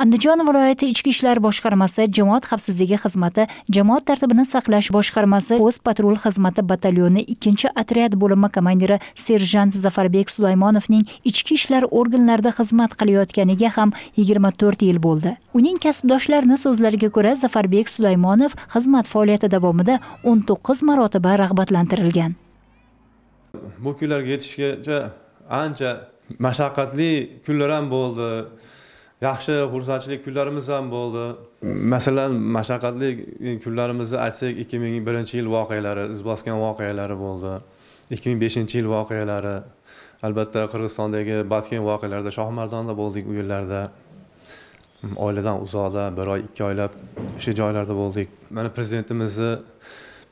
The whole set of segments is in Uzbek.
andijon viloyati ichki ishlar boshqarmasi jamoat xavfsizligi xizmati jamoat tartibini saqlash boshqarmasi post patrul xizmati batalyoni ikkinchi otryad bo'limi komandiri serjant zafarbek sulaymonovning ichki ishlar organlarida xizmat qilayotganiga ham yigirma to'rt yil bo'ldi uning kasbdoshlarini so'zlariga ko'ra zafarbek sulaymonov xizmat faoliyati davomida o'n to'qqiz marotaba rag'batlantirilgan bu kunlarga yetishgacha ancha mashaqqatli kunlar ham bo'ldi yaxshi xursandchilik kunlarimiz ham bo'ldi masalan mashaqqatli kunlarimizni aytsak 2001-ci il yil voqealari iz bosgan voqealari bo'ldi ikki ming beshinchi yil voqealari albatta qirg'izistondagi batken voqealarida shohmardonda bo'ldik u yillarda oiladan uzoqda bir oy ikki oylab o'sha joylarda bo'ldik mana prezidentimizni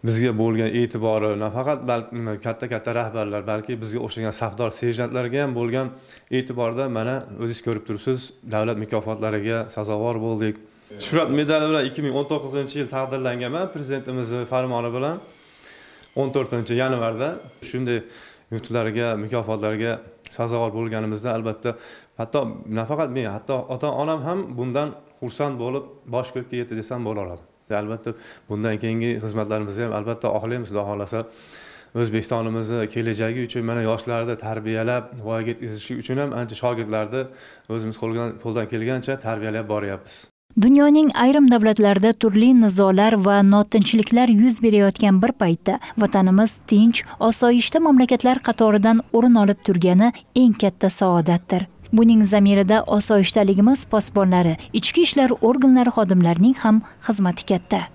bizga bo'lgan e'tibori nafaqat balki katta katta rahbarlar balki bizga o'xshagan safdor serjantlarga ham bo'lgan e'tiborda mana o'zingiz ko'rib turibsiz davlat mukofotlariga sazovor bo'ldik shuhrat medali bilan ikki ming o'n to'qqizinchi yil taqdirlanganman prezidentimizni farmoni bilan o'n to'rtinchi yanvarda shunday yutuqlarga mukofotlarga sazovor bo'lganimizda albatta hatto nafaqat men hatto ota onam ham bundan xursand bo'lib bosh ko'kka yetdi desam bo'laveradi albatta bundan keyingi xizmatlarimizni ham albatta oxlaymiz xudo xohlasa o'zbekistonimizni kelajagi uchun mana yoshlarni tarbiyalab voyaga yetkazish uchun ham ancha shogirdlarni o'zimiz qo'ldan kelgancha tarbiyalab boryapmiz dunyoning ayrim davlatlarida turli nizolar va notinchliklar yuz berayotgan bir paytda vatanimiz tinch osoyishta mamlakatlar qatoridan o'rin olib turgani eng katta saodatdir buning zamirida osoyishtaligimiz posbonlari ichki ishlar organlari xodimlarining ham xizmati katta